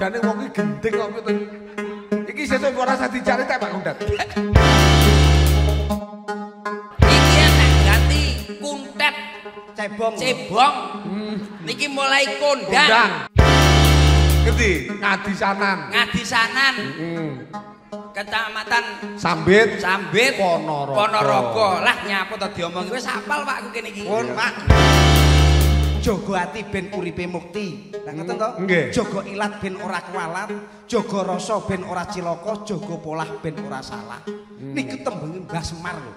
Jane wong gendeng kok ngoten. Iki sesuk ora usah dicari tak Pak Undat. Iki enak ganti kuntet cebong. Cebong. Hmm. Niki mulai kondang. kondang. Ngadi sanan. Ngadi sanan. Hmm. Kecamatan Sambit. Sambit. Ponorogo. Lah nyapa to diomongi wis apal Pak aku kene iki. Pun Pak. Jogo ati ben uripe mukti. nah ngoten to? Jogo ilat ben ora kualat, jogo rasa ben ora jogo polah ben ora salah. Hmm. Niku tembenge Mbah Semar lho.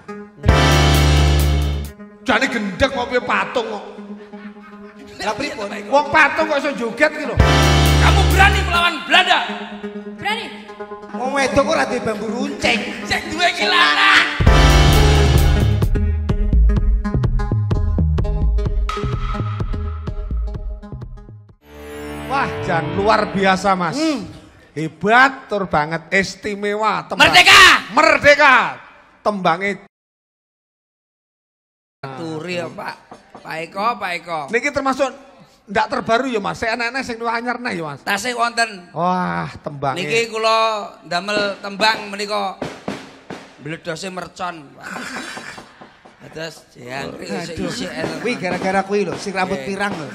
Jane gendek kok patung kok. Lah pripun? Wong patung kok iso joget ki lho. Kamu berani melawan Belanda? Berani. Wong wedok ora duwe bambu runcing. cek duwe iki larang. Wah, jangan luar biasa, Mas. Hmm. Hebat tur banget, istimewa tembang. Merdeka! Merdeka! Tembangnya Turi ya, Pak. Pak Eko, Pak Eko. Niki termasuk ndak terbaru ya Mas. Saya anak-anak sing anyar ya Mas. Tasih wonten. Wah, tembang. Niki kula damel tembang menika bledose mercon. Terus diangkrik isi-isi elek. gara-gara kuih lho, si rambut pirang lho.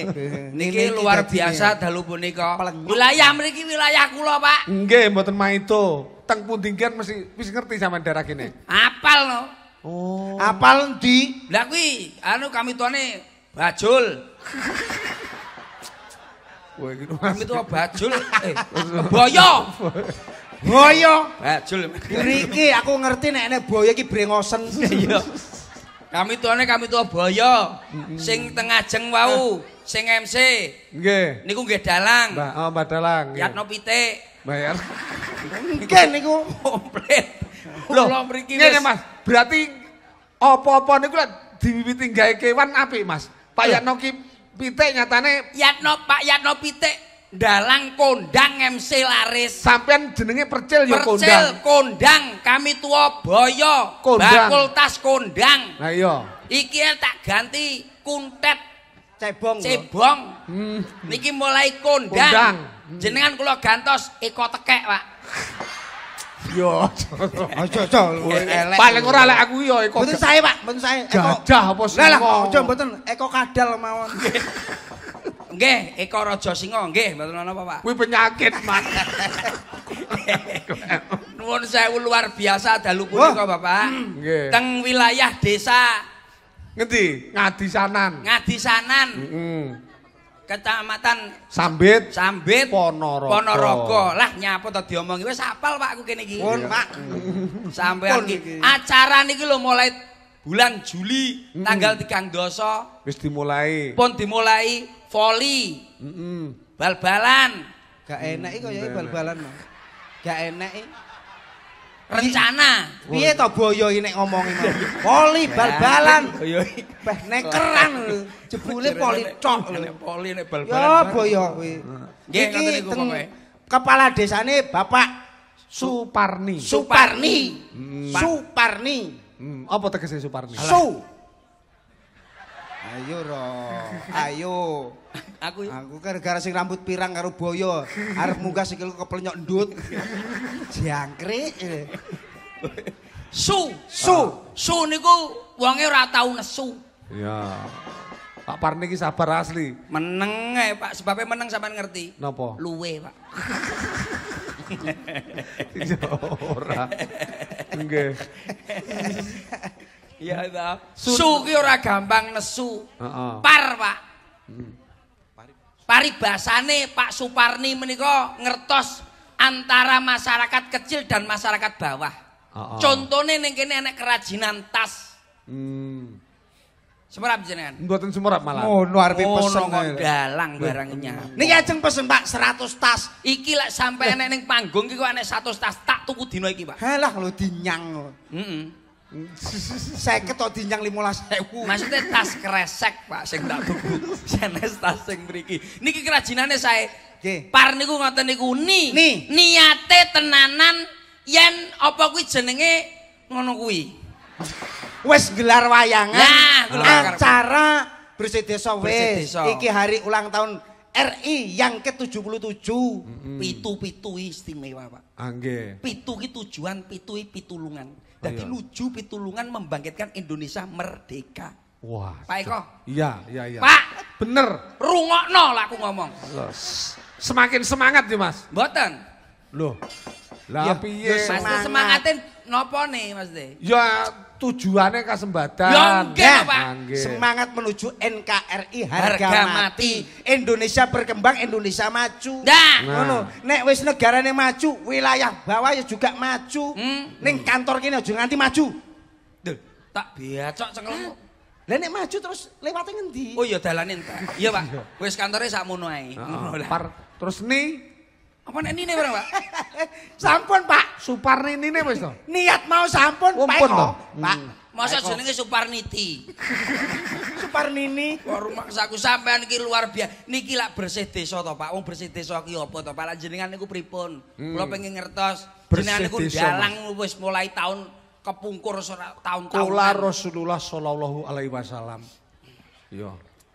Niki luar biasa dahulu punika. Wilayah meriki wilayah kulo pak. Nge, mboten maito. Teng pundingkan mesti, mesti ngerti sama darah gini. Apal lho. No. Oh. Apal di? Lha kuih, anu kami tuane bajul. Kami tuane bajul, eh, boyo. Boyo. Bajul. Eh, Riki aku ngerti nek nek boyo iki brengosen. Iya. kami tuane kami tua boyo. sing tengah jeng wau, sing MC. Nggih. Niku nggih dalang. Ba oh, Mbak Dalang. Yatno pitik. Bayar. Iki niku komplit. Loh, Loh mriki. Mas. Berarti apa-apa niku lek diwiwiti gawe kewan apik, Mas. Pak Yatno ki pitik nyatane Yatno Pak Yatno pitik dalang kondang MC laris sampean jenenge percil ya kondang percil kondang kami tua boyo bakul tas kondang nah iya iki tak ganti kuntet cebong cebong hmm. niki mulai kondang, kondang. Hmm. jenengan kula gantos eko tekek pak Yo, aja aja. elek. Paling ora lek aku yo eko. Mboten sae, Pak, mboten sae. Gadah apa sih? Lah, aja mboten eko kadal mawon. Nggih, Eko Raja singo, nggih, mboten napa, Pak. Kuwi penyakit, Mas. Nuwun sewu luar biasa dalu punika, oh. Bapak. Hmm, nggih. Teng wilayah desa Ngendi? Ngadisanan. Ngadisanan. Heeh. Kecamatan Sambit, Sambit Ponorogo. Lah nyapa to diomongi wis apal Pak aku kene iki. Pun, Pak. Sampeyan iki acara niki lho mulai bulan Juli tanggal 3 dosa, wis dimulai. Pun dimulai. Poli, mm -mm. bal-balan. Gak enak iki koyo bal-balan. Gak enak rencana. Piye to boyo iki nek ngomongi Poli, Voli bal-balan. Boyo peh nekeran jebule voli cok. Poli nek bal-balan. Yo boyo kuwi. Nggih ngoten niku Kepala desane Bapak Suparni. Suparni. Suparni. Hmm. Apa tegese Suparni? Ayo ro, ayo. Aku Aku kan gara sing rambut pirang karo boyo. Arep munggah sikilku keplenyok ndut. Jangkrik. Su, su, su niku wonge ora tau nesu. Iya. Pak Par niki sabar asli. Meneng eh, Pak, sebabnya meneng sampean ngerti. Napa? Luwe, Pak. ora. Nggih. Okay. Iya ta. Su ki ora gampang nesu. Heeh. Par, Pak. Hmm. Paribasane Pak Suparni menika ngertos antara masyarakat kecil dan masyarakat bawah. Heeh. Contone ning kene ana kerajinan tas. Hmm. Semerap jenengan. Mboten semerap malah. Ngono arepe pesen. Ngono dalang barangnya. Niki ajeng pesen Pak 100 tas. Iki lek sampe enek ning panggung iki kok enek 100 tas tak tuku dina iki Pak. Halah lho dinyang. Heeh. saya ketok dinyang limola sewu maksudnya tas kresek pak sing tak tuku senes tas sing beriki niki kerajinannya saya Oke. par niku ngoten niku ni niate tenanan yen apa kuwi jenenge ngono kuwi wis gelar wayangan nah, acara bersih desa wis iki hari ulang tahun RI yang ke-77 pitu-pitu istimewa pak Angge. Ah, pitu ki tujuan pitu pitulungan Jadi oh, iya. lucu pitulungan membangkitkan Indonesia merdeka. Wah. Pak Eko. Iya, iya, iya. Pak. Bener. Rungok nol aku ngomong. Semakin semangat nih Mas. Boten. Loh, Lah piye? Semangat. semangatin nopo nih Mas Ya tujuannya kesempatan. Ya Semangat menuju NKRI harga, mati. Indonesia berkembang, Indonesia maju. Nah. nah. Oh, no. Nek wis negarane maju, wilayah bawah ya juga maju. Hmm. Neng kantor kini aja nganti maju. Duh. Tak biacok cengkel. Hmm. Lah nek maju terus lewate ngendi? Oh iya dalane entek. iya Pak. Wis kantore sakmono ae. Uh, terus nih Apa nek nine bareng, Pak? sampun, Pak. Suparni nine wis to. Niat mau sampun, Pak. Sampun to. Pak. Masa hmm. jenenge Suparniti. Suparnini. Wah, rumah saku sampean iki luar biasa. Niki lak bersih desa to, Pak. Wong bersih desa iki apa to, Pak? Lah jenengan niku pripun? Hmm. Kula pengen ngertos. Jenengan niku dalang wis mulai tahun kepungkur tahun-tahun. Kula Rasulullah sallallahu alaihi wasallam. Yo.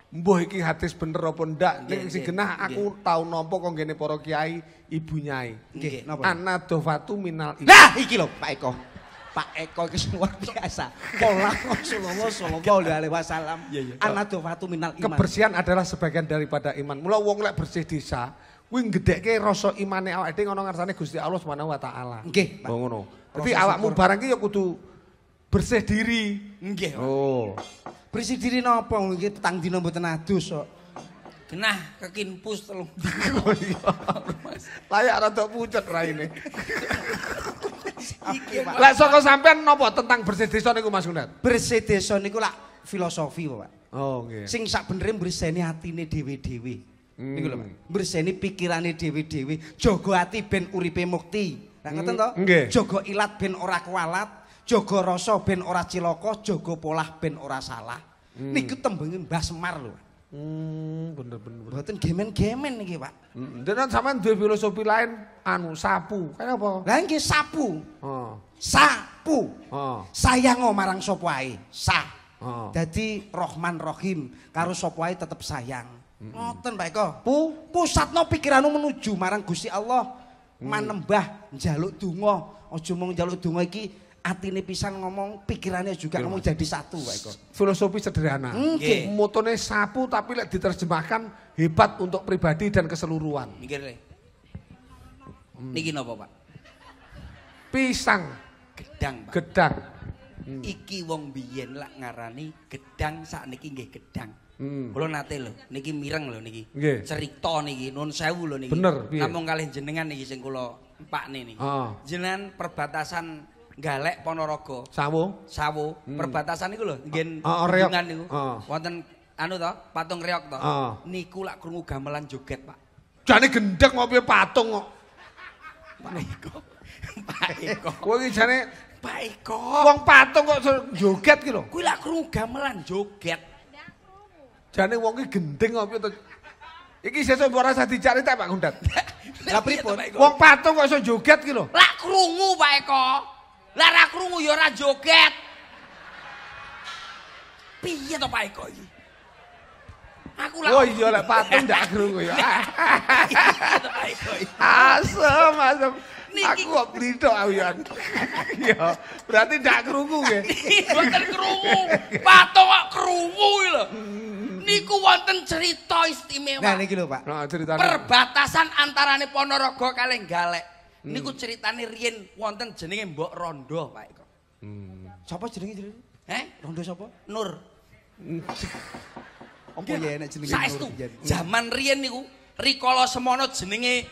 Mbah iki hadis bener apa ndak? Nek sing genah aku tau nampa kok ngene para kiai ibu nyai. Nggih, napa? Anadofatu minal Nah, iki lho Pak Eko. Pak Eko iki luar biasa. Pola Rasulullah sallallahu alaihi wasallam. Iya, iya. Anadofatu minal iman. Kebersihan adalah sebagian daripada iman. Mula wong lek bersih desa, kuwi gedhekke rasa imane awake dhewe ngono ngarsane Gusti Allah Subhanahu wa taala. Nggih, Pak. Oh, ngono. Dadi awakmu barang ki ya kudu bersih diri. Nggih. Oh. presidiri napa iki tang dina mboten adus kok. Genah kekinpus telung. Oh, Layak rada pucet raine. Lah saka sampean napa tentang bersih desa niku Mas Gunat? Bersih desa niku lak filosofi kok, Pak. Oh nggih. Sing sak benerin briseni atine dhewe-dhewe. Hmm. Niku lho, Pak. pikirane dhewe-dewe, jaga ati ben uripe mukti. Lah ngoten to? Jaga ilat ben ora kualat. jaga rasa ben ora cilaka, jaga polah ben ora salah. Hmm. Niku tembunge Mbah Semar lho. Hmm, bener-bener. Mboten gemen-gemen iki, Pak. Heeh. Hmm, Denan sampean duwe filosofi lain anu sapu. Kayak apa? Lah nggih sapu. Oh. Sapu. Oh. Sayang marang sapa wae. Sa. Oh. Dadi Rahman Rahim karo sapa wae tetep sayang. Hmm. Ngoten, Pak Eko. Pu pusatno pikiranmu menuju marang Gusti Allah. Hmm. Manembah, njaluk donga. Aja mung njaluk donga iki atine pisang ngomong, pikirannya juga kamu jadi satu Pak Eko. Filosofi sederhana. Nggih. Okay. Motone sapu tapi lek diterjemahkan hebat untuk pribadi dan keseluruhan. Mikir Hmm. Niki napa Pak? Pisang. Gedang Pak. Gedang. Hmm. Iki wong biyen lak ngarani gedang saat niki nggih gedang. Hmm. Kula nate lo. niki mireng lo niki. Okay. Cerita niki non sewu lo niki. Bener, Namung kalih jenengan niki singkulo kula nih niki. Ah. Jenengan perbatasan Galek Ponorogo. Sawo. Sawo. Hmm. Perbatasan oh, oh, niku lho, oh. nggen hubungan niku. Wonten anu to, patung reok to. Niku lak krungu gamelan joget, Pak. Jane gendeng apa patung kok. Pak Eko. Pak Eko. Kuwi iki jane Pak Eko. Wong patung kok joget ki lho. Kuwi lak krungu gamelan joget. Jane wong iki gendeng apa to? Iki sesuk mbok rasa dicari Pak Gundat. Lah pripun? Wong patung kok iso joget ki lho. Lak krungu Pak Eko. Lara krungu ya ora joget. Piye to Pak Eko iki? Aku lah. Oh iya lek patung ndak krungu ya. Asem, asem. Aku kok blitok aku ya. berarti ndak krungu nggih. Mboten krungu. Patung kok krungu lho. Niku wonten cerita istimewa. Nah niki lho Pak. Perbatasan antarane Ponorogo kalih Galek. Hmm. Niku ceritane riyen wonten jenenge Mbok Rondo, Pak Eko. Hmm. Sapa jenenge jenenge? Heh, Rondo sapa? Nur. Apa ya enak jenenge Nur? Saestu. Zaman hmm. riyen niku rikala semono jenenge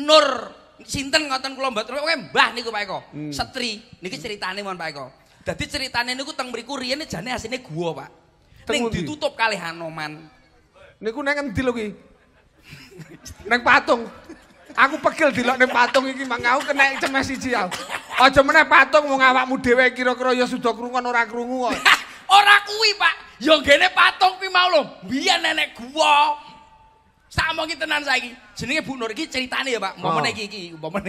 Nur. Sinten ngoten kula mbok terus okay, Mbah niku Pak Eko. Hmm. Setri. Niki ceritane mon Pak Eko. Dadi ceritane niku teng mriku riyen jane asine gua, Pak. Ning ditutup kalih Hanoman. Niku nek ngendi lho kuwi? Nang patung. aku pekil pegel dilokne patung iki mang aku kena cemes siji aku aja meneh patung wong awakmu dhewe kira-kira ya sudah krungu ora krungu kok ora kuwi Pak ya gene patung ki mau lho biyen nenek gua sama ki tenan saiki jenenge Bu Nur iki ceritane ya Pak momen oh. iki iki momen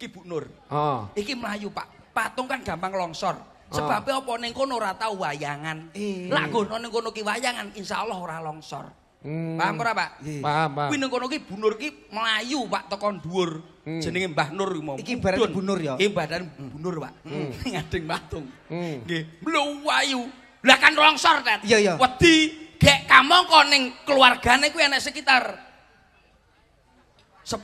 iki Bu Nur oh. iki mlayu Pak patung kan gampang longsor sebabnya oh. apa ning kono ora tau wayangan eh. lah gono ning kono ki wayangan insyaallah ora longsor Hmm. Paham ora, Pak? paham Paham, Pak. Kuwi nang kono ki bunur ki mlayu, Pak, teko dhuwur. Hmm. Jenenge Mbah Nur iki mau. Iki badan bunur ya. Iki badan hmm. bunur, Pak. Hmm. Ngading patung. Hmm. Nggih, hmm. mlayu. Lah kan rongsor, Tet. Iya, iya. Wedi gek kamangka ning keluargane kuwi enek sekitar 10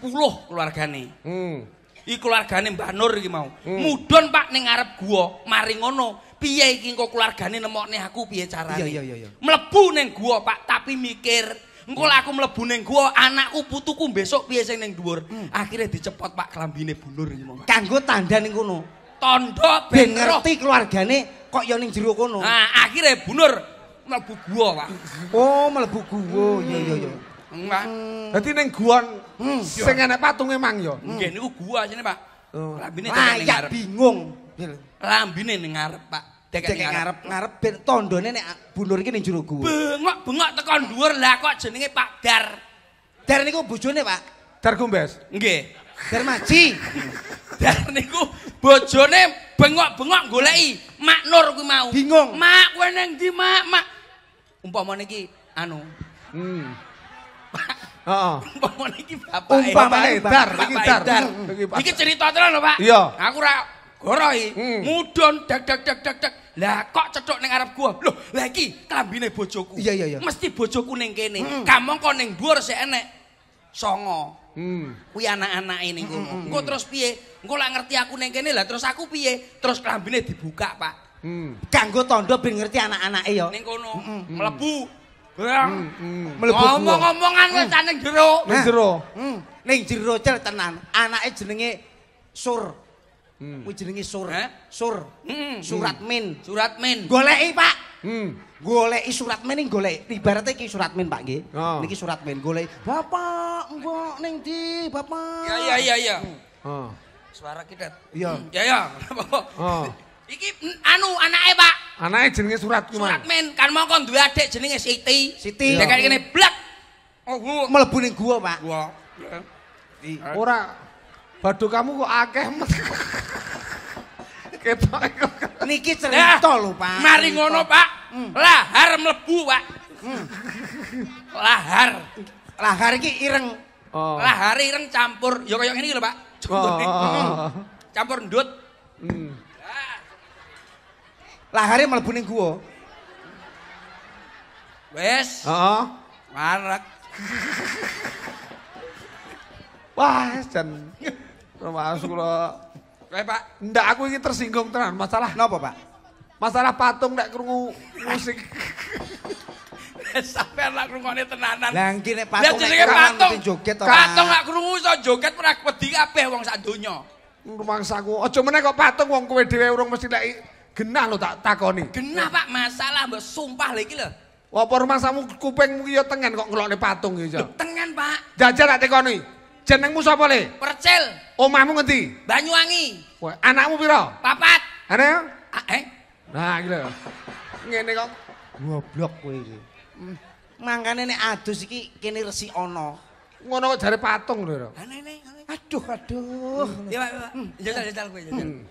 keluargane. Hmm. Iki keluargane Mbah Nur iki mau. Hmm. Mudun, Pak, ning ngarep gua mari ngono. piye iki engko keluargane nemokne aku piye carane? Iya iya Mlebu ning gua Pak, tapi mikir engko hmm. aku mlebu ning gua, anakku putuku besok piye sing ning dhuwur. Hmm. Akhire dicepot Pak klambine bulur ngono. Kanggo tanda ning kono. Tondo ben ngerti keluargane kok ya ning jero kono. Ha, nah, akhire bulur mlebu gua Pak. Oh, mlebu gua. Iya hmm. iya iya. Hmm, Pak. Hmm. Dadi ning gua hmm. sing enek patunge mang ya. Nggih niku gua sini Pak. Oh. Klambine ning bingung. Lambine ning ngarep, Pak. Dekek ngarep, ngarep ben tandone nek bulur iki ning jero kuwi. Bengok-bengok teko dhuwur, lah kok jenenge Pak Dar. Dar niku bojone, Pak. Dar Gumbes. Nggih. Dar Maji. Dar niku bojone bengok-bengok goleki Mak Nur kuwi mau. Bingung. Mak kowe ning ndi, Mak? Mak. Umpama niki anu. Hmm. Heeh. Umpama niki bapak Umpama Dar, iki Dar. Iki cerita tenan lho, Pak. Iya. Aku ora gorohi hmm. mudun dek dek dek dek lah kok cocok ning arep gua lho lah iki klambine bojoku iya mesti bojoku ning kene hmm. kamong kok ning dhuwur sik enek songo hmm. kuwi anak-anak ini hmm. hmm gua. Hmm. terus piye engko lak ngerti aku ning kene lah terus aku piye terus klambine dibuka pak hmm. kanggo tondo ben ngerti anak-anak e yo ning kono melebu. Hmm, hmm, hmm. mlebu Hmm, hmm. Ngomong-ngomongan hmm. wis jero. Ning jero. Hmm. Ning jero cel tenan. Anake jenenge Sur. Hmm. Kuwi jenenge sur. Eh? Sur. Hmm. Surat hmm. min, surat min. Goleki, Pak. Hmm. Goleki surat min ning golek. Ibarate iki surat min, Pak, nggih. Oh. Niki surat min goleki. Bapak, mbok ning ndi, Bapak? Iya iya iya ya. Hmm. Oh. Suara ki, Dat. Iya. Hmm. Ya, ya. oh. Iki mm, anu anake, Pak. Anake jenenge surat ku, Surat min, kan mongko duwe adek jenenge Siti. Siti. Nek kene blek. Oh, mlebu ning gua, Pak. Gua. Ya. Ora. Badu kamu kok akeh, Mas. Niki cerita lho, Pak. Mari ngono, Pak. Hmm. Lahar mlebu, Pak. Hmm. Lahar. Lahar iki ireng. Oh. Lahar ireng campur ya kaya ngene lho, Pak. Oh. Hmm. Campur ndut. Lahare mlebu ning guwa. Wes. Heeh. Marek. Wah, jan. Rumah kula Eh, pak, ndak aku ini tersinggung tenan masalah. Napa pak? Masalah patung ndak kerungu musik. Sampai lah kerungannya tenanan. Langki nek patung nek kerungu patung. Patung gak kerungu so joget pernah kepedi apa wong sak dunya. Rumah saku, ojo kok patung wong kue dewe urung mesti lagi genah lo tak takoni. Genah pak masalah mbak sumpah lagi lo. Wapor masamu kupeng mungkin ya tengen kok ngelok patung gitu. Tengen pak. Jajar nanti koni. Jenengmu sapa le? Percil. Omahmu ngendi? Banyuwangi. Anakmu pira? Papat. Ana ya? Ah, eh. Nah, iki lho. Ngene kok goblok kowe iki. Hmm, mangkane nek adus iki kene resi ana. Ngono kok jare patung lho. Ana ini. Aduh, aduh. Hmm. Ya, Pak. Jajal, jajal kowe.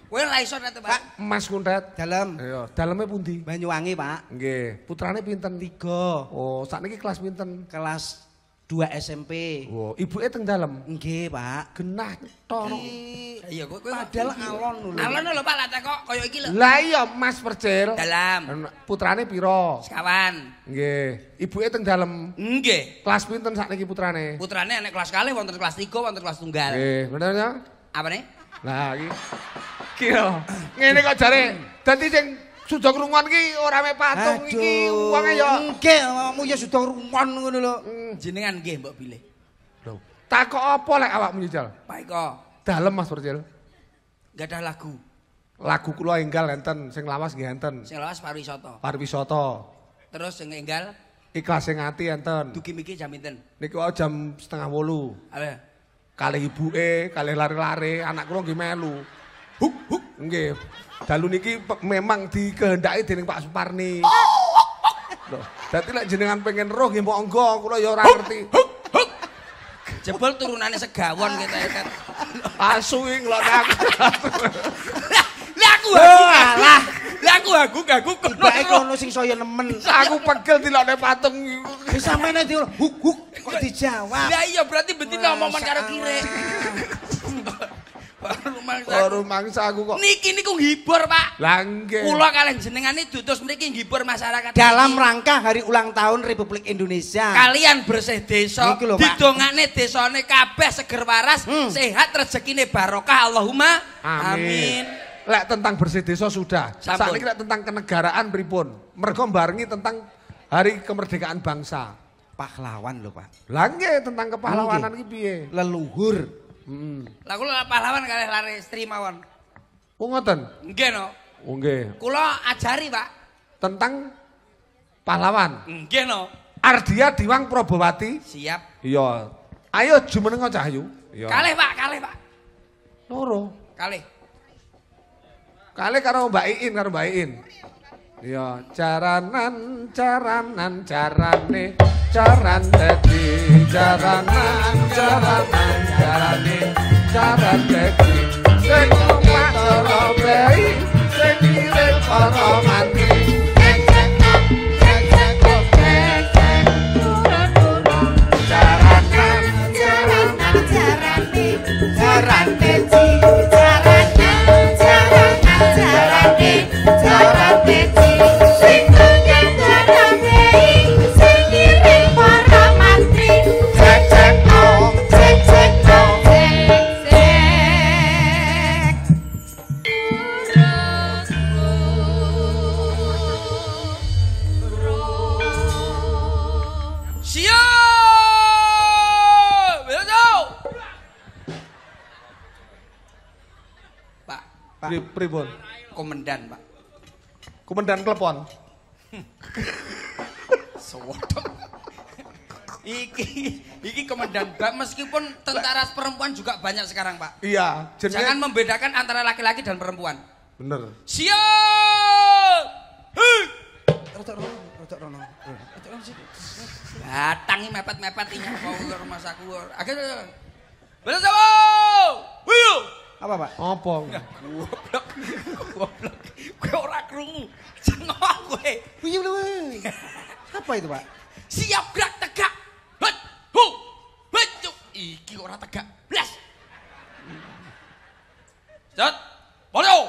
Kowe ora iso ta, Pak? pak Mas Kuntet. Dalem. Iya, daleme pundi? Banyuwangi, Pak. Nggih. Putrane pinten? 3. Oh, sakniki kelas pinten? Kelas dua SMP. Wow, ibu itu dalam. Enggak, pak. Genah, tolong. Iya, kok. Padahal alon dulu. Alon dulu, pak. Lata kok, koyo iki lho. Lah iya, mas percil. Dalam. Putrane piro. Sekawan. Enggak. Ibu itu dalam. Enggak. Kelas pinten saat ini putrane. Putrane anak kelas kali, wonten kelas tiga, wonten kelas tunggal. Eh, benar ya? Apa nih? Nah, iki. Kira. Ngene kok jare. Dadi sing sudah kerumunan ki orang mek patung Aduh. iki ya. Nggih, awakmu ya sudah kerumunan ngono lo hmm. Jenengan nggih mbak pilih. tak kok apa lek awakmu kok dalam Dalem Mas Percil. Enggak ada lagu. Lagu kula enggal enten, sing lawas nggih enten. Sing lawas pariwisata. Pariwisata. Terus sing enggal ikhlas sing ati enten. Dugi miki jam pinten? Niku jam setengah 8. Apa? ibu eh kali lari-lari, anak kula nggih melu. Huk huk enggak dalu niki memang dikehendaki dening Pak Suparni. Oh, oh, oh, Loh, dadi lek jenengan pengen roh nggih monggo, kula ya ora ngerti. Jebul turunannya segawon ah. kita ya kan. Asu iki nglone aku. Lah aku lah. Lah aku aku aku kok ono sing saya nemen. Aku pegel dilokne patung Bisa Sampeyan di huk huk kok dijawab. Lah iya berarti betina omongan karo kire. mangsa. Baru mangsa oh, aku kok. Niki niku nghibur, Pak. Lah nggih. Kula kalian jenengane dutus mriki nghibur masyarakat. Dalam ini. rangka hari ulang tahun Republik Indonesia. Kalian bersih desa, didongakne desane kabeh seger waras, hmm. sehat rezekine barokah Allahumma. Amin. Amin. Lek tentang bersih desa sudah. Saat ini tentang kenegaraan pripun. Mereka barengi tentang hari kemerdekaan bangsa. Pahlawan lho, Pak. Langge tentang kepahlawanan ini Leluhur. Hmm. Lah kula pahlawan kali lari istri mawon. Oh ngoten. Nggih no. Oh nggih. Kula ajari, Pak. Tentang pahlawan. Nggih no. Ardia Diwang Prabowati. Siap. Iya. Ayo jumenenga Cahyu. Iya. Kalih, Pak, kalih, Pak. Loro. Kalih. Kalih karo Mbak Iin, karo Mbak Iin. Ya caranan caranan carane caran dadi caranan caranan carane caran dadi sing ngomong karo bayi sing ireng para mati kemudian telepon. Sewodok. iki iki komandan bak meskipun tentara perempuan juga banyak sekarang pak iya Jenis... jangan membedakan antara laki-laki dan perempuan bener siap Datangi mepet-mepet ini mau ke rumah saku. Akhirnya. Bersama. sama. Apa, Pak? Apa? Goblok. Goblok. gue ora krungu. Cengok kowe. Piye lu. Apa itu, Pak? Siap gerak tegak. Hut. Hu. Hut. Iki ora tegak. Blas. Cet. Polio. Oh.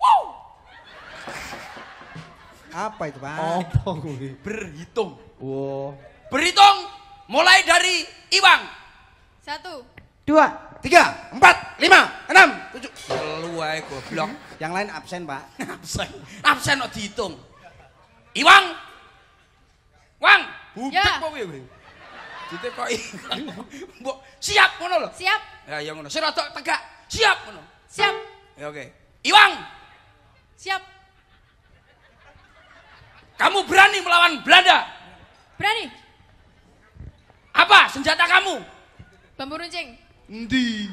Wow. Apa itu, Pak? Apa kuwi? Berhitung. Wow. Berhitung mulai dari Iwang. Satu. Dua. Tiga. Empat. Lima enam, tujuh. keluar ae goblok. Yang lain absen, Pak. absen. Absen kok dihitung. Iwang. Wang, iya. budek kok ya. Dite kok Mbok siap mana lo? Siap. Ya yang mana? Sing tegak. Siap mana? Siap. Ya oke. Okay. Iwang. Siap. Kamu berani melawan Belanda? Berani. Apa senjata kamu? Bambu runcing. Ndi.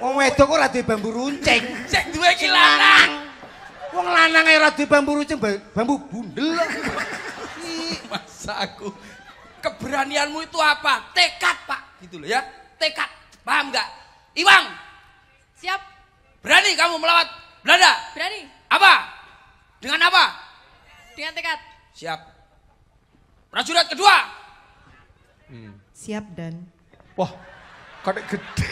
Wong wedok ora duwe bambu runcing. Sing duwe iki lanang. Wong lanang ora duwe bambu runcing, bambu bundel. masa aku keberanianmu itu apa? Tekad, Pak. Gitu loh ya. Tekad. Paham nggak? Iwang. Siap. Berani kamu melawat Belanda? Berani. Apa? Dengan apa? Dengan tekad. Siap. Prajurit kedua. Hmm. Siap dan Wah, kadek gede.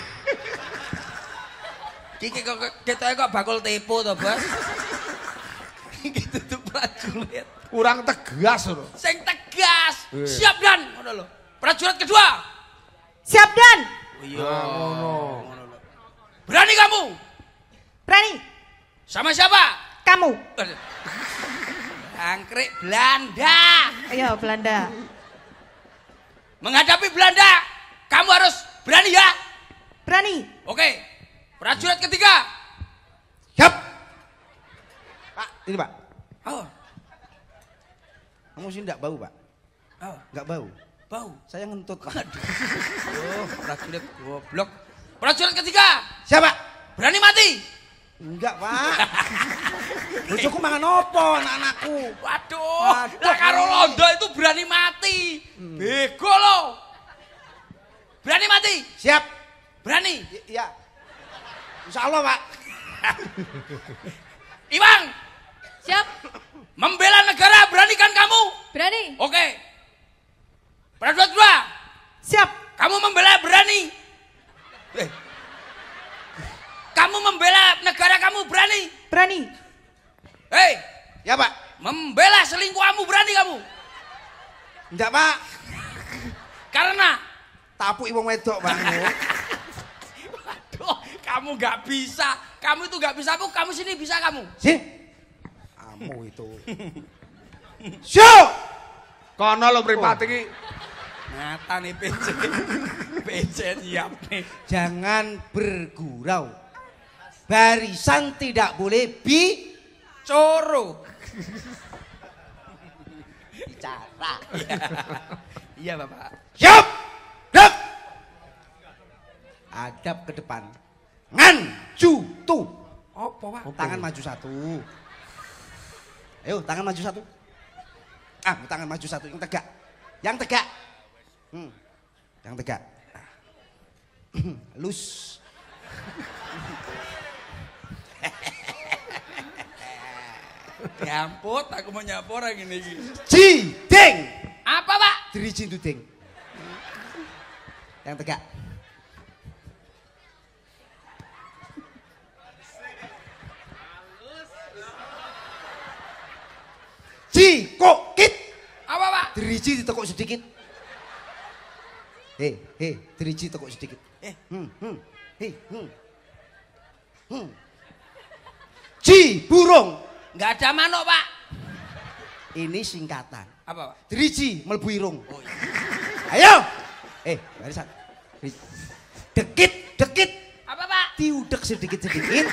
Kiki kok kita kok bakul tipu toh Bos. Iki tutup prajurit. Kurang tegas loh. Seng tegas. Siap dan ngono lho. Prajurit kedua. Siap dan. Oh, iya. Nah, Berani kamu? Berani. Sama siapa? Kamu. Angkrik Belanda. Iya, Belanda. Menghadapi Belanda. Kamu harus berani ya. Berani. Oke. Prajurit ketiga. Siap. Pak, ini Pak. Oh. Kamu sih enggak bau, Pak. Oh. Enggak bau. Bau. Saya ngentut, Pak. oh, prajurit goblok. Prajurit ketiga. Siapa? Berani mati. Enggak, Pak. Bojoku mangan opo anak-anakku? Waduh. Waduh. Lah karo londo itu berani mati. Hmm. Bego loh. Berani mati? Siap. Berani? Iya. Insya Allah Pak. Iwang. Siap. Membela negara beranikan kamu? Berani. Oke. Prajurit dua. dua Siap. Kamu membela berani? Eh. Kamu membela negara kamu berani? Berani. Hei. Eh. Ya Pak. Membela selingkuh berani kamu? Enggak Pak. Karena tapu ibu wedok, Bang. Waduh, kamu gak bisa. Kamu itu gak bisa aku, kamu sini bisa kamu. Si? Kamu itu. Syo. Kono lo mripate iki. Oh. Nata nih PC. PC siap nih. Jangan bergurau. Barisan tidak boleh bi coro. Bicara. Iya, Bapak. Siap. Adab ke depan. Nganju tu. Apa Pak? Tangan maju satu. Ayo, tangan maju satu. Ah, tangan maju satu yang tegak. Yang tegak. Hmm. Yang tegak. Lus. Nyamput, ya aku mau orang ini. Ji, Cideng. Apa pak? Diri cindudeng. Yang tegak. kok Ji, kit? Apa, Pak? Driji ditekuk sedikit. Hei, hei, driji tekuk sedikit. Eh, hmm, hmm. Hei, hmm. Hmm. Ji, burung. Enggak ada manuk, Pak. Ini singkatan. Apa, Pak? Driji, melebu irung. Oh, iya. Ayo. Eh, barisan. Dekit, dekit. Apa, Pak? Diudek sedikit-sedikit.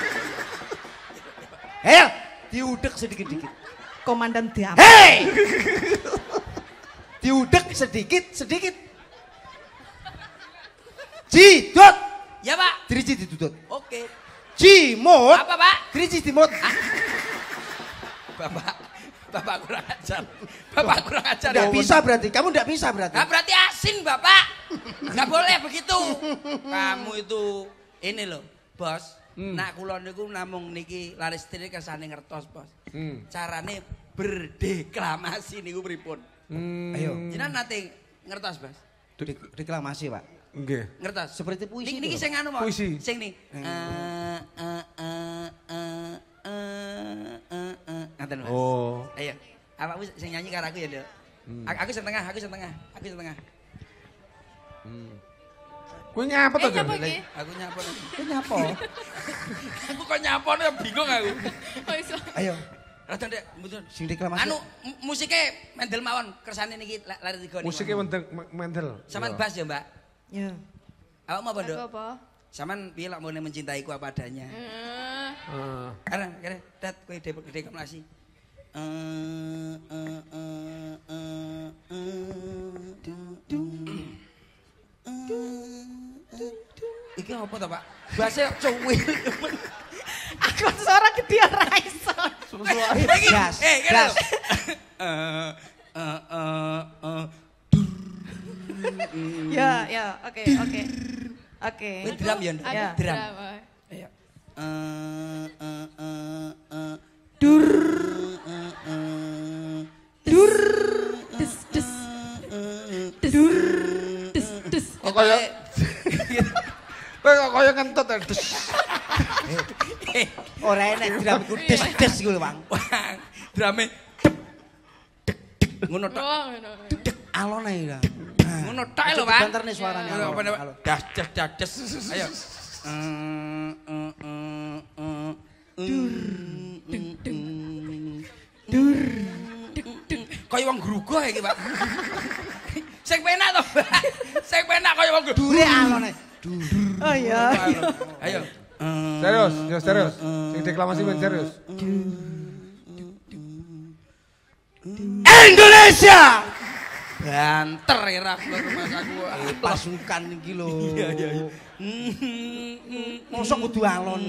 Ayo, diudek sedikit-sedikit. Komandan Diam. Hei! Diudek sedikit, sedikit. Jidot. Ya, Pak. Diriji didudut. Oke. Jimut. Apa, Pak? Diriji dimut. Bapak, Bapak kurang ajar. Bapak kurang ajar. Enggak bisa berarti. Kamu enggak bisa berarti. Nggak berarti asin, Bapak. Nggak boleh begitu. Kamu itu ini loh, Bos. Hmm. Nak kula niku namung niki laris tiri sana ngertos, Bos. Hmm. Carane berdeklamasi niku pripun? Hmm. Ayo. Jenengan nate ngertos, Bos? De deklamasi, Pak. Nggih. Ngertos. Seperti puisi. Niki, niki sing anu, Pak. Puisi. Sing ni. Eh eh eh eh eh eh, eh. Oh. Ayo. Apa Awakmu sing nyanyi karo aku ya, Dok. Hmm. Aku sing tengah, aku sing tengah, aku sing tengah. Hmm. Kuwi nyapa to, eh, Aku nyapa. Kuwi nyapa. aku kok nyapon bingung aku. Oh, Ayo. Raden Dek, mboten. Sing diklamasi. Anu musike Mendel mawon kersane niki lari tiga Musike Mendel Mendel. Saman bass ya, Mbak? Iya. Awakmu apa, Dok? Apa? Saman piye lak mau mencintaiku apa adanya? Heeh. Heeh. Kare, kare, dat kowe dhewe gede klamasi. Eh eh, eh, eh, eh Iki apa to, Pak? Bahasa cuwil. Aku suara gede ora iso. Eh, eh, gas. Eh, eh, gas. Eh, eh, eh, Ya, ya, oke, oke. Oke. drum ya, drum. Oh. Iya. Eh, eh, eh, dur. Dur. Des, des. Dur. Des, des. kayak Kowe kok kaya ngentut. Eh. Eh, ora enak drum ku des-des iku Wang. Drame ngono tok. Dedek alone ya. Ah, ngono tok lho, Bang. Banterne suarane. Halo. Das das Ayo. Dur. Kaya wong grugo iki, Pak. Sing penak to. Sing penak kaya wong grugo. Dure alone. Dure. Oh iya. Ayo. Eh, serius, serius, serius. Eh, eh, Sing deklamasi pun serius. Indonesia. Banter ya rakyat rumah aku. Ah, iya. Pasukan iki lho. Iya, iya, iya. Mm, mm, mm, Mosok kudu alon.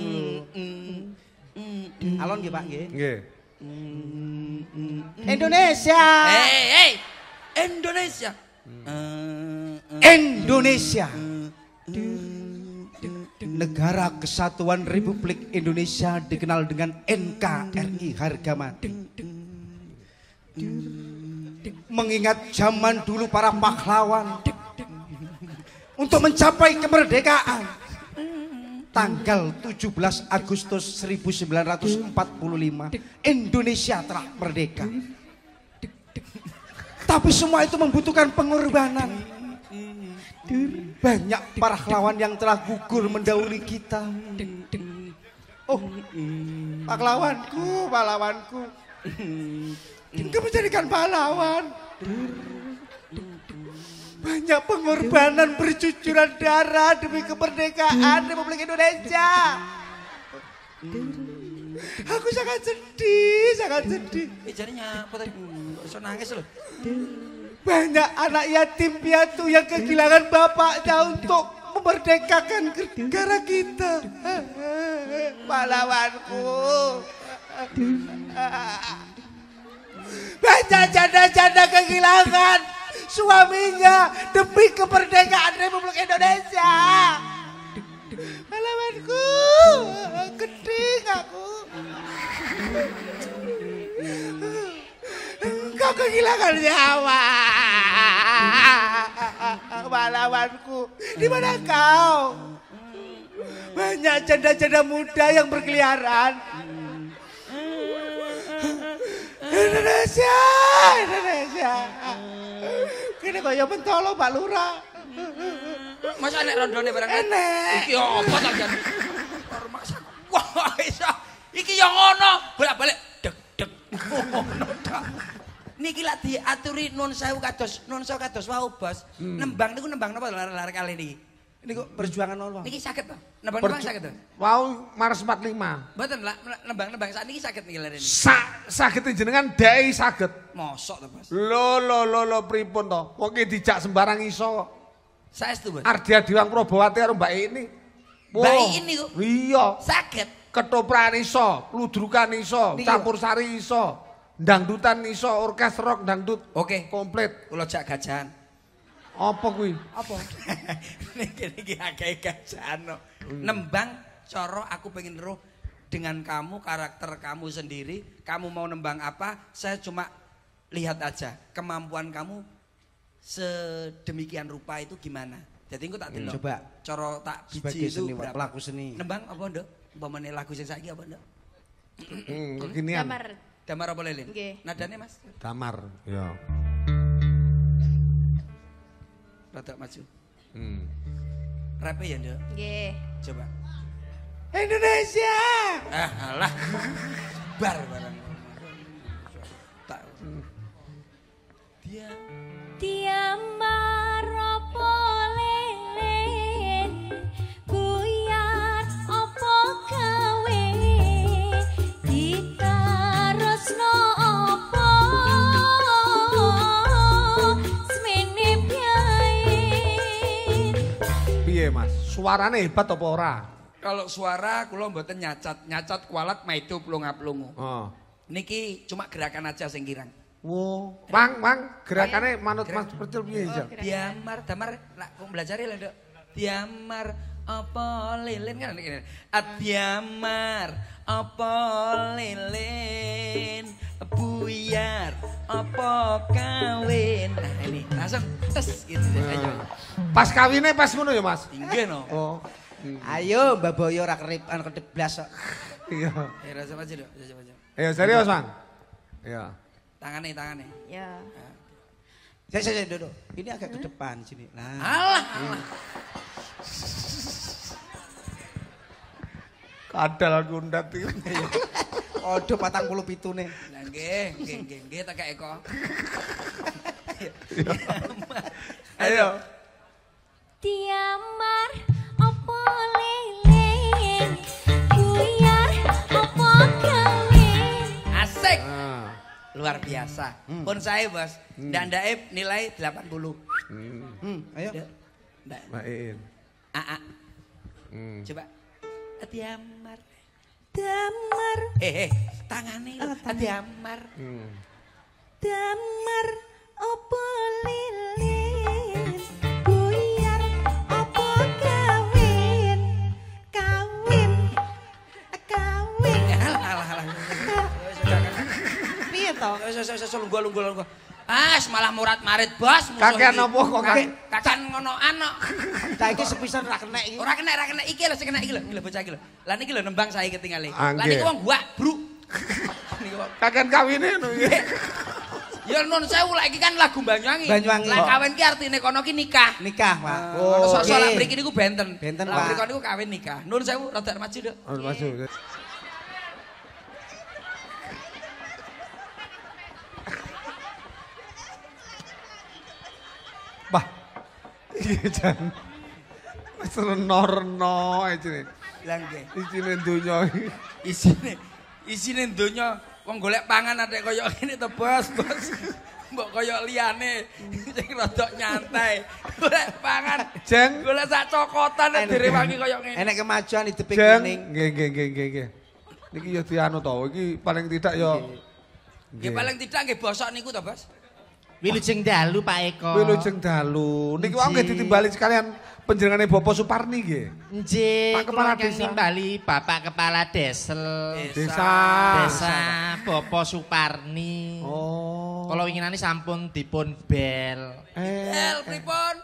Alon nggih, Pak, nggih. Nggih. Indonesia. Hei, hei. Indonesia. Indonesia. Indonesia. Negara Kesatuan Republik Indonesia dikenal dengan NKRI harga mati. Mengingat zaman dulu para pahlawan untuk mencapai kemerdekaan tanggal 17 Agustus 1945 Indonesia telah merdeka. Tapi semua itu membutuhkan pengorbanan banyak para pahlawan yang telah gugur mendahului kita. Oh, pahlawanku, pahlawanku. Kamu menjadikan pahlawan. Banyak pengorbanan bercucuran darah demi kemerdekaan Republik Indonesia. Aku sangat sedih, sangat sedih. Ijarnya, eh, jarinya apa tadi? Hmm, nangis loh. Banyak anak yatim piatu yang kehilangan bapaknya untuk memerdekakan negara kita. Pahlawanku. Banyak janda-janda kehilangan suaminya demi kemerdekaan Republik Indonesia. Pahlawanku, keting aku kau kehilangan nyawa. Balawanku, di mana kau? Banyak janda-janda muda yang berkeliaran. Indonesia, Indonesia. Kini kau yang pentolo Pak Lura. Mas enek rondone barang enak? Iki apa ta jan? Masak. Wah, iki yang ono, bolak-balik deg deg. Ono, oh, tak niki lak diaturi nun sewu kados nun sewu kados wau bos hmm. nembang niku nembang napa lar-lar kali niki niku perjuangan Allah niki sakit to nembang nembang sakit to wau Mars 45 mboten lak nembang nembang sak niki sakit niki lare niki Sa saged jenengan dai sakit mosok to bos lo lo lo lo pripun to wong dijak sembarang iso saestu bos Ardia Diwang Prabowati karo Mbak ini Wow. Mbak ini kok. Iya. sakit Ketoprak iso, ludrukan iso, campur sari iso dangdutan iso orkes rock dangdut. Oke. Okay. Komplit. kalau cak gajahan. Apa kui Apa? niki niki akeh gajahan. Hmm. Nembang coro, aku pengen roh dengan kamu karakter kamu sendiri, kamu mau nembang apa? Saya cuma lihat aja kemampuan kamu sedemikian rupa itu gimana. Jadi aku tak tahu hmm. Coba Coro tak biji itu seni, berapa? pelaku seni. Nembang apa, ndo bawa lagu saya lagi apa, Nduk? Hmm, hmm. kekinian. Kamar. Damar apa lilin? Okay. Nadanya Mas? Damar, ya. Rada maju. Hmm. Rapi ya, Nduk? Nggih. Coba. Indonesia. Ah, alah. Bar barang. Tak. Dia. Dia mah. Mas? Suarane hebat apa ora? Kalau suara kula mboten nyacat, nyacat kualat itu plunga-plungu. Oh. Niki cuma gerakan aja singkiran. Wo, wow. Wang, gerakannya manut Mas Percil piye, Diamar, damar, nak belajar ya, Dok. Diamar, apa lilin kan ini adiamar apa lilin buyar apa kawin nah ini langsung tes gitu nah. ayo pas kawinnya pas ngono ya mas enggak no oh. ayo mbak boyo rak kerip anu kedeblas kok iya ayo rasa aja dong rasa aja ayo serius mang iya tangane tangane, iya saya saya duduk ini agak ke depan sini nah alah. Iya. Kadal kundat iki. Odo 47 ne. Lah nggih, nggih, nggih, nggih tak kayak iya. kok. Ayo. Tiamar opo lele buyar opo kali? Asik. Ah. Luar biasa. Hmm. Pun saya, Bos. Hmm. daib nilai 80. Hmm. hmm. Ayo. Mbak Iin. Aa. Ah, ah. Hmm. Coba diamar. Damar. Eh, eh tangane oh, diamar. Hmm. Damar opo lilis buyar opo kawin kawin kawin. Alah alah alah. Piye to? Wis wis wis lunggul lunggul lunggul. Ah, malah murat marit bos. Kakek nopo kok kakek? Kakek ngono ano? Tak iki sepisan ora kena iki. Ora kena, ora kena iki lho, sing kena iki lho, Lah niki lho nembang saya iki tingali. Lah niku wong gua, Bro. Kakek kawine ngono Ya non saya ulah iki kan lagu Banyuwangi. Banyuwangi. Lah kawin ki artine kono ki nikah. Nikah, Pak. Ah, oh, sok-sok lah mriki niku benten. Benten, Pak. Lah mriki niku kawin nikah. Nun saya rada maju, Dok. Maju. Pak. Iki jan. Wis nor-no ajine. Lah nggih. Isine donya iki. Isine isine donya wong golek pangan atek kaya ngene to, Bos, Bos. Mbok kaya liyane sing rada nyantai. Golek pangan. Jeng. Golek sak cokotan dhewe kaya ngene. Enek kemajuan di tepi kuning. Nggih nggih nggih nggih nggih. Niki ya dianu to, iki paling tidak ya Nggih paling tidak nggih bosok niku to, Bos. Wilujeng dalu Pak Eko. Wilujeng dalu. Niki wong nggih ditimbali sekalian penjenengane Bapa Suparni nggih. Nggih. Pak Kepala Desa timbali Bapak Kepala Desa. Desa. Desa Bapa Suparni. Oh. Kalau winginane sampun dipun bel. Eh, bel pripun?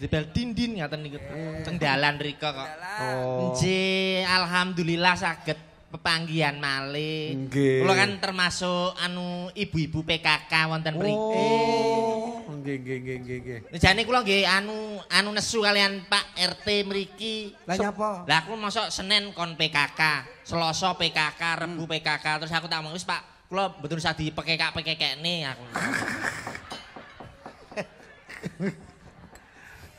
Dibel dindin ngaten niku. Eh. Cendalan rika kok. Oh. Nggih, alhamdulillah saged pepanggian malih. Nggih. Kula kan termasuk anu ibu-ibu PKK wonten mriki. Oh, nggih nggih nggih nggih nggih. Nah, jane kula nggih anu anu nesu kalian Pak RT mriki. Lah nyapa? Iya lah aku mosok Senin kon PKK, Selasa PKK, Rebu hmm. PKK, terus aku tak wis Pak, kula betul sadi pekekak-pekekekne aku.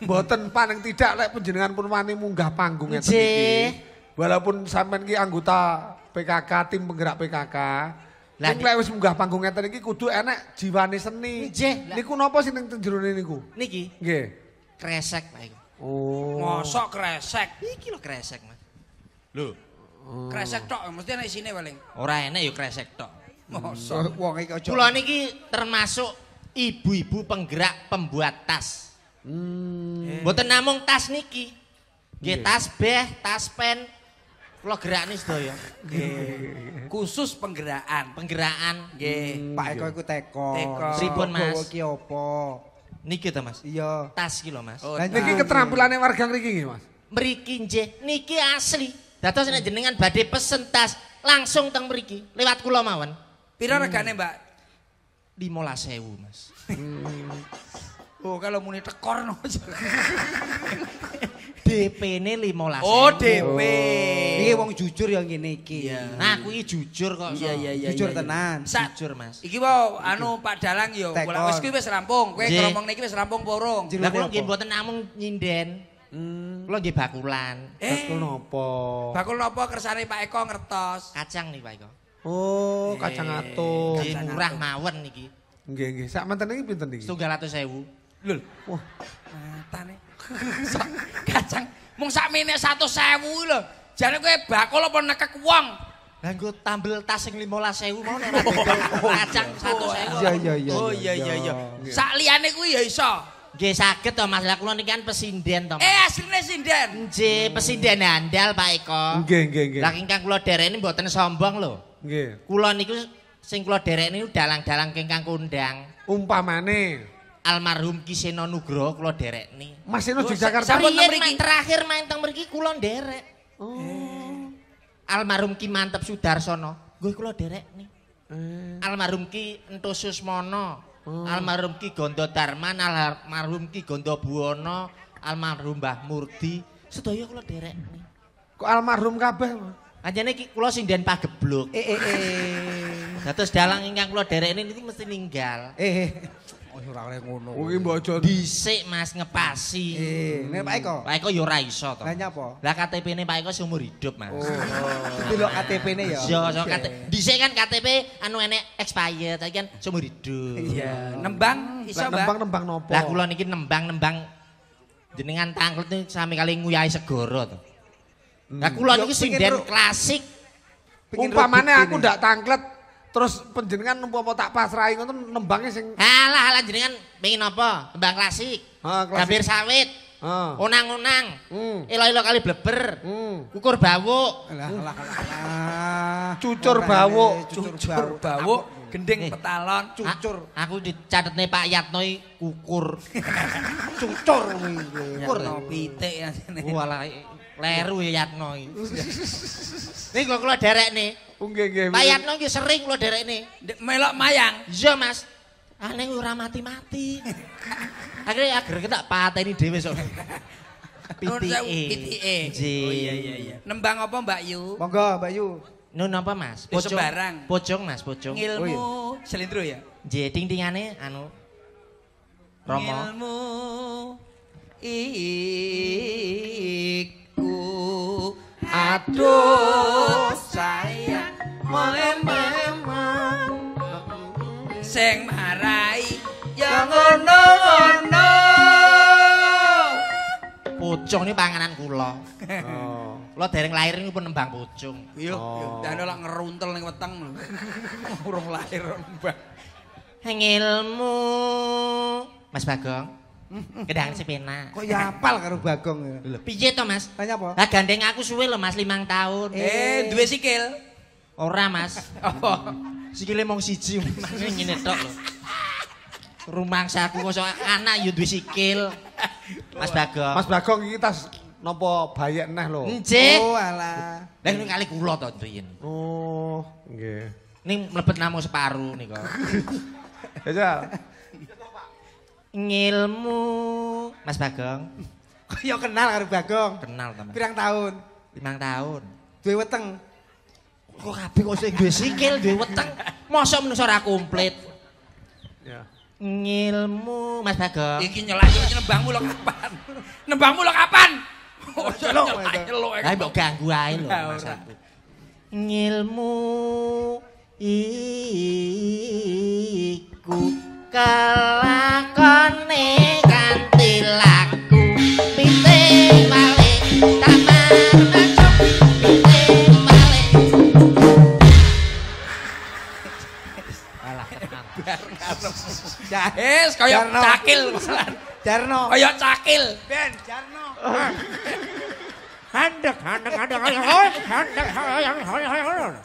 Mboten paling tidak lek panjenengan pun wani munggah panggung ngeten iki. Walaupun sampean ki anggota PKK, tim penggerak PKK, Lah nek wis munggah panggung ngeten iki kudu enek jiwane seni. Nggih. Niku napa sing teng jerone niku? Niki. Nggih. Kresek Pak iki. Oh. Mosok kresek. Iki lho kresek, Mas. Lho. Oh. Kresek tok mesti enek isine paling. Ora enek ya kresek tok. Mosok oh, wong iki aja. Kula niki termasuk ibu-ibu penggerak pembuat tas. Hmm. Mboten namung tas niki. Nggih, tas beh, tas pen, Kalau gerakan itu ya. Khusus penggeraan. Penggeraan. Hmm, Pak Eko itu teko. Teko. Ribon mas. Bawa ki opo. Niki itu mas. Iya. Tas gitu mas. nah, oh, niki keterampilannya warga ngeriki gitu mas. Meriki nje. Niki asli. Datau sini jenengan badai pesen tas. Langsung teng meriki. Lewat kulo mawan. Pira regane mbak? Lima mas. Hmm. Oh kalau muni tekor no. DP-ne 15. Oh, DP. Iki wong jujur ya ngene iki. Nah, kuwi jujur kok. Jujur tenan. Jujur, Mas. Iki wae anu Pak Dalang ya, kula wis kuwi wis rampung. Kowe kromong niki wis rampung porong. Lah kula nggih mboten namung nyinden. Hmm. Kula nggih bakulan. Eh. Bakul nopo? Bakul nopo kersane Pak Eko ngertos. Kacang nih Pak Eko. Oh, eh, kacang ato. Kacang murah mawon iki. Nggih, nggih. Sak menten iki pinten iki? 100.000. Lho, wah. Mantan iki. kacang mung sak mene 100.000 kuwi lho jane kowe bakul apa nekek wong lah engko tambel tas sing 15.000 mau nek kacang 100.000 oh iya iya iya oh iya iya iya sak liyane kuwi ya iso nggih saged to Mas lah kula niki kan pesinden to eh asline sinden nggih pesinden andal Pak Eko nggih nggih nggih lah ingkang kula dereni mboten sombong lho nggih kula niku sing kula dereni dalang-dalang kengkang kundang umpamane almarhum Seno Nugroho kula derekne. Mas Seno Yogyakarta. mriki. Terakhir main teng mriki kula derek. Oh. Almarhum Ki Mantep Sudarsono, nggih kula derekne. Eh. Almarhum Ki Entus oh. almarhum Ki Gondo Darman, almarhum Ki Gondo Buwono, almarhum Mbah Murdi, sedaya kula derekne. Kok almarhum kabeh? Anjane ki kula sing den pageblok. Eh eh eh. Dados dalang ingkang kula derekne niku mesti ninggal. Eh. eh. Wis oh, iya, ora oleh ngono. Oh, Kuwi dhisik Mas ngepasi. Eh, nek Pak Eko. Pak Eko ya ora iso to. Lah nyapa? Lah KTP-ne Pak Eko seumur hidup, Mas. Oh. oh. lo KTP-ne ya. Iya, so KTP. Dhisik kan KTP anu enek expired, tapi kan seumur hidup. Iya, nembang iso, Mbak. Nembang-nembang nopo? Lah kula niki nembang-nembang jenengan tangklet niku sami kali nguyahi segoro to. Lah kula hmm. niki sinden klasik. Umpamane aku ndak tangklet Terus penjenengan numpuk apa tak pasrah itu nembangnya sing? halah alah jenengan pengen apa? Nembang klasik, ha, klasik. gambir sawit, unang-unang, hmm. ilo-ilo kali bleber, hmm. kukur bawu. Alah, alah, Cucur bawu. Cucur bawu. Gending eh. petalon, cucur. aku dicatat nih Pak Yatnoi kukur. cucur. Kukur. Pitek ya Walah, Leru ya Yatno Ini Ning keluar derek nih oh, Nggih nggih. Pak Yatno iki sering derek nih. Melok mayang. Iya, Mas. Aneh ora mati-mati. Akhirnya agar kita patah ini sok. PTE. PTE. Oh iya iya iya. Nembang apa Mbak Yu? Monggo Mbak Yu. Nun apa Mas? Pocong. Sembarang. Pocong Mas, pocong. Ilmu oh, iya. selindro ya? Nggih, ding-dingane anu Romo. Ilmu ik aduh sayang malem mama sing marai ya ngono ngono pocong ini panganan kula oh. lo dereng lahir ini pun nembang pocong iya iya ngeruntel nih weteng urung lahir nembang ngilmu mas bagong Gedang sepena. Kok ya apal karo Bagong? Lho, piye to, Mas? Tanya apa? Ha gandeng aku suwe lho, Mas, 5 tahun. Eh. eh, duwe sikil. Ora, Mas. Apa? Oh. Sikile mong siji. Ngene tok lho. Rumangsa aku kok anak yo duwe sikil. Mas Bagong. Mas Bagong iki tas nopo bayek neh lho. Oh, alah. Lah ngene kali kula to biyen. Oh, nggih. Ning mlebet namung separuh nika. Ya, ngilmu. Mas Bagong. Kaya kenal karo Bagong. Kenal teman. Pirang tahun? pirang tahun. Duwe weteng. Kok kabeh kok sing duwe sikil, duwe weteng. Mosok menungso ora komplit. Ya. Ngilmu Mas Bagong. Iki nyelak nembangmu lo kapan? Nembangmu lo kapan? Ojo lho nyelok. Lah mbok ganggu ae lho Mas Ngilmu iku kelakone kanthi laku pite malih tamar masuk pite malih alah handek, handek, handek, handek, cakil handek, handek, cakil ben handek, handek handek handek handek handek handek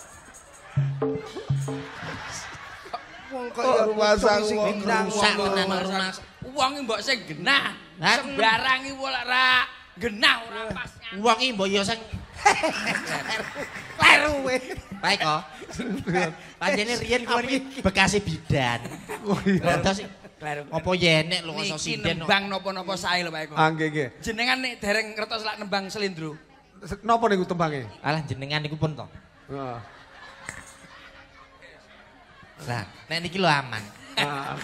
wong kok ya rumasang sing genang wong rumas wong e mbok sing genah sembarangi wolak ra genah ora pas wong e mbok ya sing leru we baik kok panjene riyen kuwi iki bekas bidan oh iya terus opo yenek lho kok sing nembang napa-napa sae lho baik nggih nggih jenengan nek dereng ngertos lak nembang slendro napa niku tembange alah jenengan niku pun to heeh Lah, nek niki lho aman. Ah.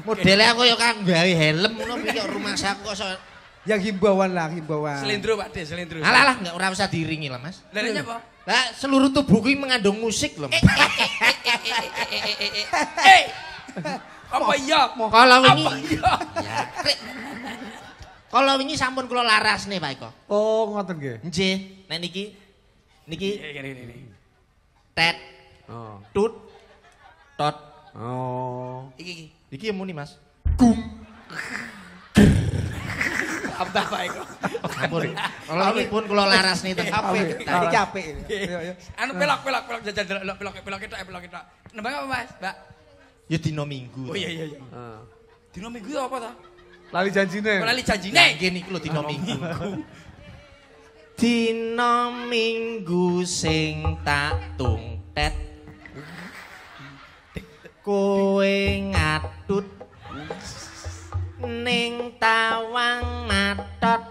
Modele aku yuk ya kang gawe helm ngono piye rumah saku kok yang himbauan lah himbauan selindro pak deh selindro alah lah nggak usah, usah lah mas larinya apa lah seluruh tubuhku mengandung musik loh eh apa iya kalau ini iya? ya kalau ini sampun kula laras nih pak Eko oh ngoten nggih nggih nek niki niki iya, iya, tet oh. tut Tot. Oh. Iki iki. Iki muni, Mas. kum Apa oh, apa iku? Campur. Kalau ini pun kalau laras nih ten capek Tadi iya, iya. capek. Iya, anu pelak pelak pelak jajan pelak pelak pelak kita pelak kita. Nembang apa, Mas? Mbak. Ya dino Minggu. Oh iya iya iya. nominggu Dino Minggu apa ta? Lali janjine. Lali janjine. nih. Gini lho dino Minggu. Dino Minggu sing tak tungtet kowe ngadut ning tawang matot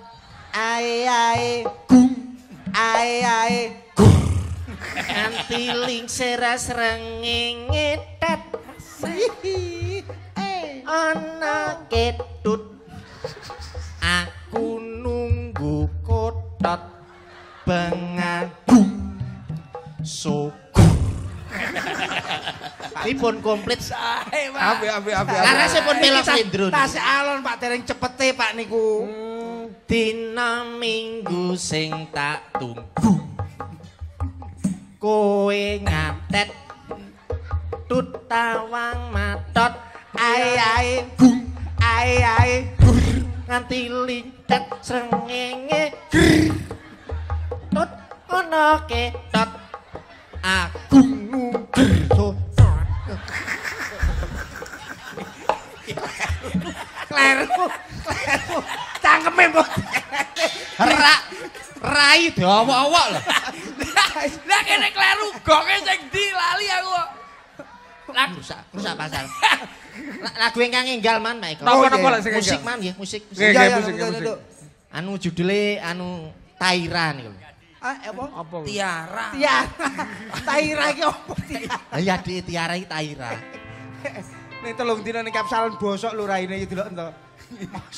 ae ae gung ae ae ling seras renging etet sihi ana ketut aku nunggu kotot Beng pun komplit sae, Pak. Ape ape ape. Karena sepun pelok sindro. Tas alon Pak tereng cepete Pak niku. Hmm. Dina minggu sing tak tunggu. Kowe ngatet tut tawang matot ai ai bu ai ai nganti lincet srengenge tut ono ketot aku nunggu tuh. Kleru, kleru. Cangkemen bos. Ra, rai dawa-awa lho. Nah kene kleru, goknya sing di lali aku. Lagu Rusak, rusak pasar. Lagu yang kangen enggal man, Pak Eko. Musik man ya, musik. Iya, iya, musik. Anu judulnya, anu Tairan gitu. Eh, apa? apa? Tiara. Tiara. Taira ki tiara? Ya di tiara iki Taira. Ning telung dina ning kapsalon bosok lho raine iki delok ento.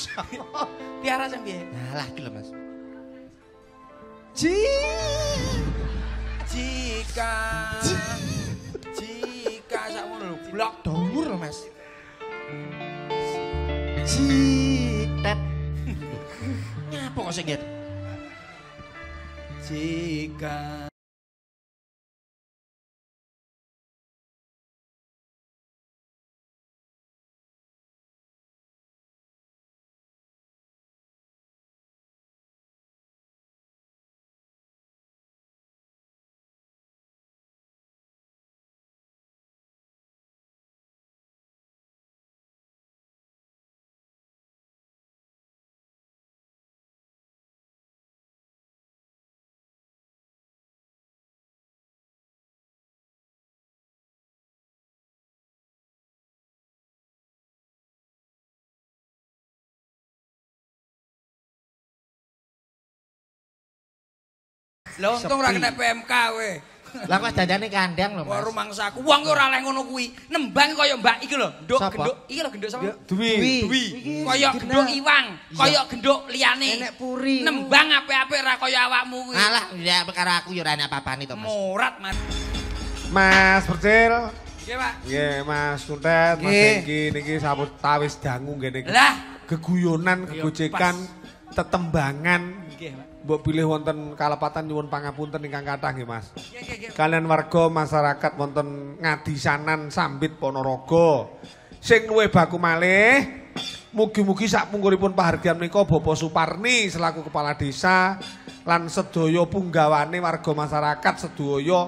Tiara sing piye? Alah ki Mas. Ji. Jika Jika sakmono lho blok dhuwur Mas. Citet. Ngapa kok sing ngene? 情感。Lah untung ora kena PMK kowe. Lah kok dadane kandang lho, Mas. Rumangsaku wong ora leh ngono kuwi. Nembang kaya Mbak iki lho, nduk genduk. Iki lho genduk sapa? Dwi. Dwi. Kaya genduk iwang, kaya genduk liyane. Enek puri. Nembang apik-apik ora kaya awakmu kuwi. Alah, ya perkara aku ya ora ana papane to, Mas. morat Mas. Mas Percil. Nggih, Pak. Nggih, Mas Suntet, Mas Hengki niki sabut tawis dangu ngene iki. Lah, geguyonan, gegojekan, tetembangan. Nggih, Pak. mbok pilih wonten kalapatan nyuwun pangapunten ingkang kathah nggih Mas. Iya, iya, iya. Kalian warga masyarakat wonten Ngadisanan Sambit Ponorogo. Sing luwih baku malih mugi-mugi sak pungkuripun pahargyan menika Bapak Suparni selaku kepala desa lan sedaya punggawane warga masyarakat sedaya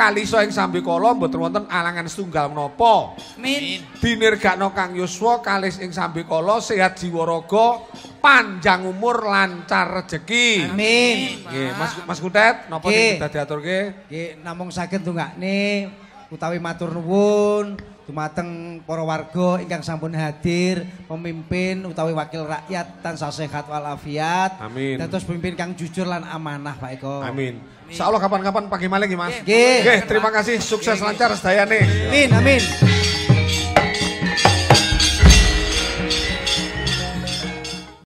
kalisa ing sambikala betul wonten alangan setunggal menapa. Amin. Dinirgakno Kang Yuswa kalis ing sambikala sehat jiwa rogo, panjang umur, lancar rezeki. Amin. Nggih, Mas Mas Kutet, kita diatur diaturke? Nggih, namung saged nih, utawi matur nuwun. Dumateng para warga ingkang sampun hadir, pemimpin utawi wakil rakyat tansah sehat walafiat. Amin. terus pemimpin kang jujur lan amanah Pak Eko. Amin. Insya Allah kapan-kapan pagi maling ya Mas. Nggih. Terima kasih sukses lancar nih. Amin amin.